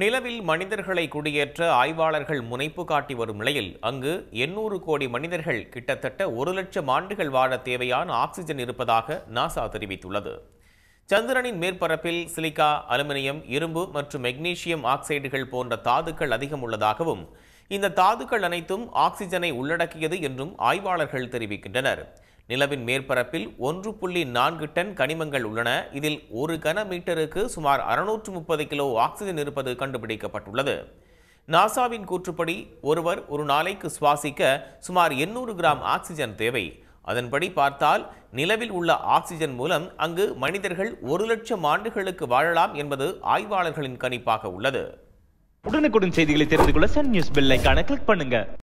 நிலவில் மனிதர்களை குடியேற்ற ஆய்வாளர்கள் முனைப்பு காட்டி வரும் நிலையில் அங்கு எண்ணூறு கோடி மனிதர்கள் கிட்டத்தட்ட ஒரு லட்சம் ஆண்டுகள் வாழ தேவையான ஆக்சிஜன் இருப்பதாக நாசா தெரிவித்துள்ளது சந்திரனின் மேற்பரப்பில் சிலிக்கா அலுமினியம் இரும்பு மற்றும் மெக்னீசியம் ஆக்சைடுகள் போன்ற தாதுக்கள் அதிகம் உள்ளதாகவும் இந்த தாதுக்கள் அனைத்தும் ஆக்சிஜனை உள்ளடக்கியது என்றும் ஆய்வாளர்கள் தெரிவிக்கின்றனர் நிலவின் மேற்பரப்பில் ஒன்று புள்ளி நான்கு டன் கனிமங்கள் உள்ளன இதில் ஒரு கன மீட்டருக்கு சுமார் அறுநூற்று முப்பது கிலோ ஆக்சிஜன் இருப்பது கண்டுபிடிக்கப்பட்டுள்ளது நாசாவின் கூற்றுப்படி ஒருவர் ஒரு நாளைக்கு சுவாசிக்க சுமார் எண்ணூறு கிராம் ஆக்சிஜன் தேவை அதன்படி பார்த்தால் நிலவில் உள்ள ஆக்சிஜன் மூலம் அங்கு மனிதர்கள் ஒரு லட்சம் ஆண்டுகளுக்கு வாழலாம் என்பது ஆய்வாளர்களின் கணிப்பாக உள்ளது உடனுக்குடன் செய்திகளை தெரிந்து கொள்ள சன் நியூஸ் பில்லைக்கான கிளிக் பண்ணுங்க